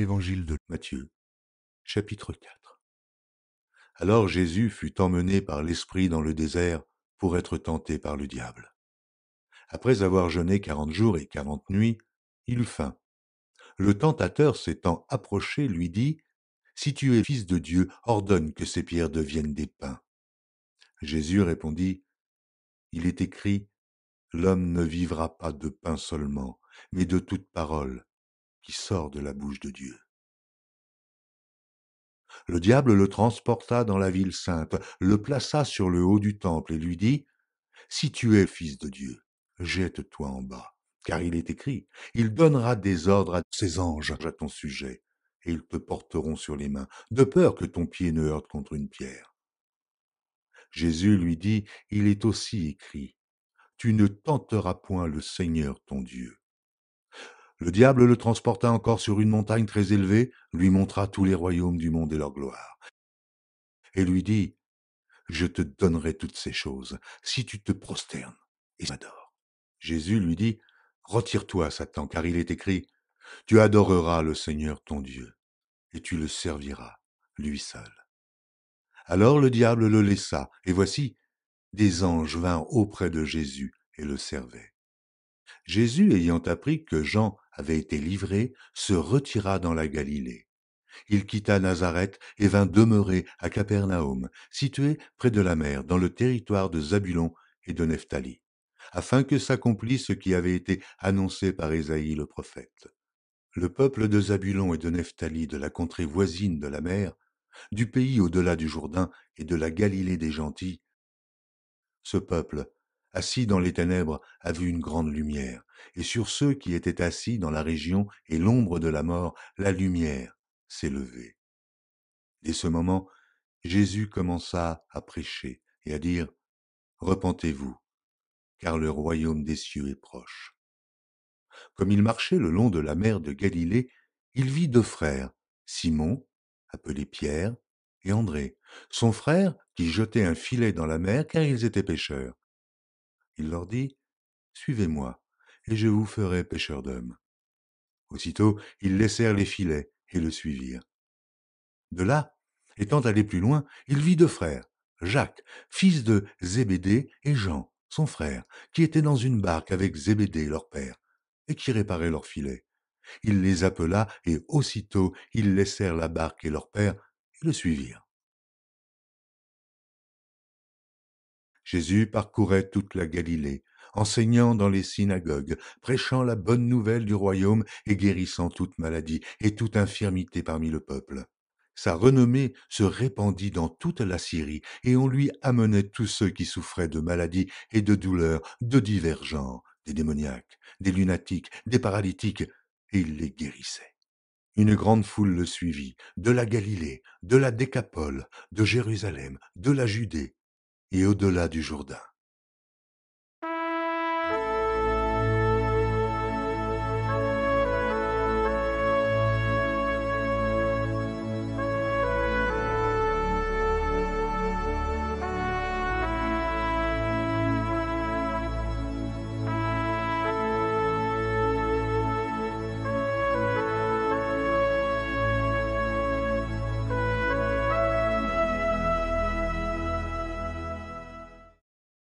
Évangile de Matthieu, chapitre 4. Alors Jésus fut emmené par l'Esprit dans le désert pour être tenté par le diable. Après avoir jeûné quarante jours et quarante nuits, il faim. Le tentateur s'étant approché lui dit, Si tu es fils de Dieu, ordonne que ces pierres deviennent des pains. Jésus répondit, Il est écrit, L'homme ne vivra pas de pain seulement, mais de toute parole qui sort de la bouche de Dieu. Le diable le transporta dans la ville sainte, le plaça sur le haut du temple et lui dit, Si tu es fils de Dieu, jette-toi en bas, car il est écrit, il donnera des ordres à ses anges à ton sujet, et ils te porteront sur les mains, de peur que ton pied ne heurte contre une pierre. Jésus lui dit, Il est aussi écrit, Tu ne tenteras point le Seigneur ton Dieu. Le diable le transporta encore sur une montagne très élevée, lui montra tous les royaumes du monde et leur gloire, et lui dit, Je te donnerai toutes ces choses, si tu te prosternes et m'adores. Jésus lui dit, Retire-toi, Satan, car il est écrit, Tu adoreras le Seigneur ton Dieu, et tu le serviras, lui seul. Alors le diable le laissa, et voici, des anges vinrent auprès de Jésus et le servaient. Jésus ayant appris que Jean avait été livré, se retira dans la Galilée. Il quitta Nazareth et vint demeurer à Capernaum, situé près de la mer, dans le territoire de Zabulon et de Nephtali, afin que s'accomplisse ce qui avait été annoncé par Esaïe le prophète. Le peuple de Zabulon et de Nephtali, de la contrée voisine de la mer, du pays au-delà du Jourdain et de la Galilée des gentils, ce peuple assis dans les ténèbres, a vu une grande lumière, et sur ceux qui étaient assis dans la région et l'ombre de la mort, la lumière s'est levée. Dès ce moment, Jésus commença à prêcher et à dire Repentez-vous, car le royaume des cieux est proche. Comme il marchait le long de la mer de Galilée, il vit deux frères, Simon, appelé Pierre, et André, son frère, qui jetait un filet dans la mer car ils étaient pêcheurs. Il leur dit, Suivez-moi, et je vous ferai pêcheur d'hommes. Aussitôt, ils laissèrent les filets et le suivirent. De là, étant allé plus loin, il vit deux frères, Jacques, fils de Zébédée, et Jean, son frère, qui étaient dans une barque avec Zébédée, leur père, et qui réparaient leurs filets. Il les appela, et aussitôt ils laissèrent la barque et leur père, et le suivirent. Jésus parcourait toute la Galilée, enseignant dans les synagogues, prêchant la bonne nouvelle du royaume et guérissant toute maladie et toute infirmité parmi le peuple. Sa renommée se répandit dans toute la Syrie, et on lui amenait tous ceux qui souffraient de maladies et de douleurs de divers genres, des démoniaques, des lunatiques, des paralytiques, et il les guérissait. Une grande foule le suivit, de la Galilée, de la Décapole, de Jérusalem, de la Judée, et au-delà du Jourdain.